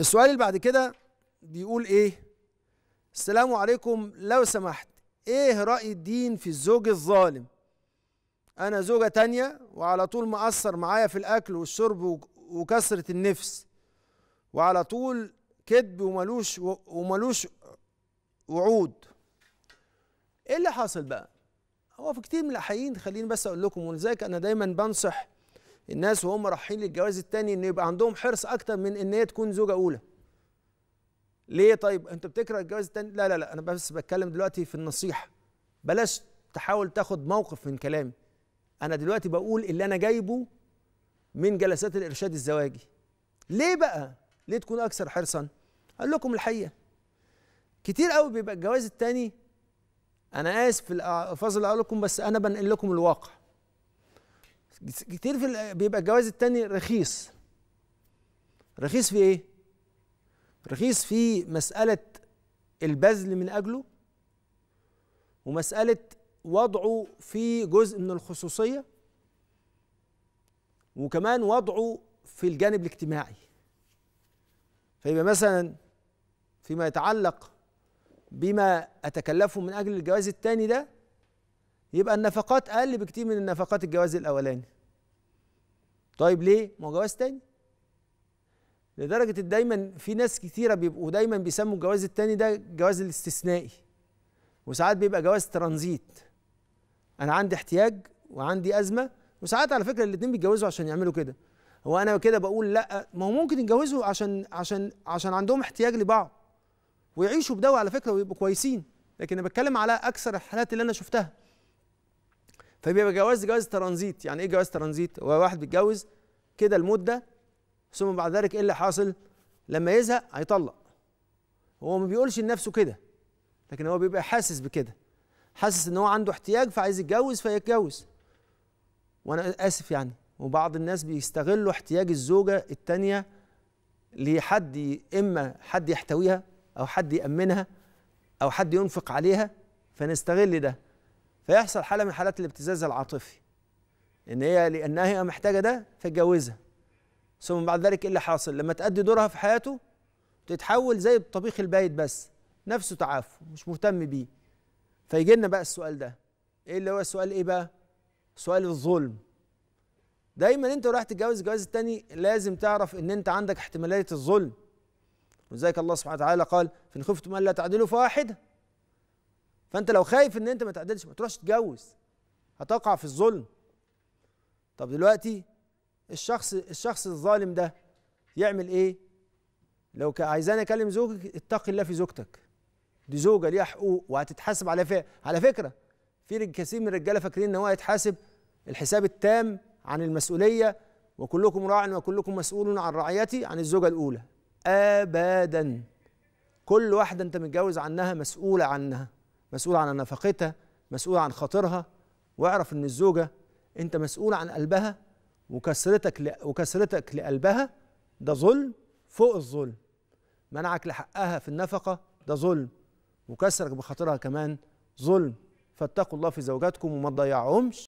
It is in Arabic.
السؤال اللي بعد كده بيقول ايه السلام عليكم لو سمحت ايه رأي الدين في الزوج الظالم انا زوجة تانية وعلى طول مقصر معايا في الاكل والشرب وكسرة النفس وعلى طول كذب وملوش وملوش وعود ايه اللي حاصل بقى هو في كتير من الاحيين خليني بس اقول لكم ولذلك انا دايما بنصح الناس وهم رايحين للجواز الثاني ان يبقى عندهم حرص اكتر من ان هي تكون زوجه اولى ليه طيب انت بتكره الجواز الثاني لا لا لا انا بس بتكلم دلوقتي في النصيحه بلاش تحاول تاخد موقف من كلامي انا دلوقتي بقول اللي انا جايبه من جلسات الارشاد الزواجي ليه بقى ليه تكون اكثر حرصا اقول لكم الحقيقه كتير قوي بيبقى الجواز الثاني انا اسف في الالفاظ اللي اقول لكم بس انا بنقل لكم الواقع كتير في بيبقى الجواز التاني رخيص رخيص في ايه رخيص في مساله البذل من اجله ومساله وضعه في جزء من الخصوصيه وكمان وضعه في الجانب الاجتماعي فيبقى مثلا فيما يتعلق بما اتكلفه من اجل الجواز الثاني ده يبقى النفقات اقل بكتير من النفقات الجواز الاولاني طيب ليه ما هو جواز تاني لدرجة دايما في ناس كتيرة بيبقوا دايما بيسموا الجواز التاني ده جواز الاستثنائي وساعات بيبقى جواز ترانزيت أنا عندي احتياج وعندي أزمة وساعات على فكرة الاتنين بيتجوزوا عشان يعملوا كده هو أنا كده بقول لأ ما هو ممكن يتجوزوا عشان عشان عشان عندهم احتياج لبعض ويعيشوا بده على فكرة ويبقوا كويسين لكن أنا بتكلم على أكثر الحالات اللي أنا شفتها فبيبقى طيب، جواز جواز ترانزيت يعني ايه جواز ترانزيت هو واحد بيتجوز كده المده ثم بعد ذلك ايه اللي حاصل لما يزهق هيطلق هو ما بيقولش لنفسه كده لكن هو بيبقى حاسس بكده حاسس ان هو عنده احتياج فعايز يتجوز فيتجوز وانا اسف يعني وبعض الناس بيستغلوا احتياج الزوجه الثانيه لحد اما حد يحتويها او حد يامنها او حد ينفق عليها فنستغل ده فيحصل حاله من حالات الابتزاز العاطفي ان هي لانها هي محتاجه ده فتجوزها ثم بعد ذلك ايه اللي حاصل لما تأدي دورها في حياته تتحول زي الطبيخ البايت بس نفسه تعافه مش مهتم بيه فيجي لنا بقى السؤال ده ايه اللي هو السؤال ايه بقى سؤال الظلم دايما انت رايح تتجوز الجواز التاني لازم تعرف ان انت عندك احتماليه الظلم ولذلك الله سبحانه وتعالى قال فان خفتم الا تعدلوا فواحده فانت لو خايف ان انت ما تعدلش ما تروحش تتجوز هتقع في الظلم طب دلوقتي الشخص الشخص الظالم ده يعمل ايه لو عايزاني اكلم زوجك اتقي الله في زوجتك دي زوجه ليها حقوق وهتتحاسب على فعل على فكره في كثير من الرجاله فاكرين ان هو هيتحاسب الحساب التام عن المسؤوليه وكلكم راع وكلكم مسؤول عن رعيتي عن الزوجه الاولى ابدا كل واحده انت متجوز عنها مسؤوله عنها مسؤول عن نفقتها مسؤول عن خاطرها واعرف ان الزوجه انت مسؤول عن قلبها وكسرتك ل... وكسرتك لقلبها ده ظلم فوق الظلم منعك لحقها في النفقه ده ظلم وكسرك بخاطرها كمان ظلم فاتقوا الله في زوجاتكم وما تضيعهمش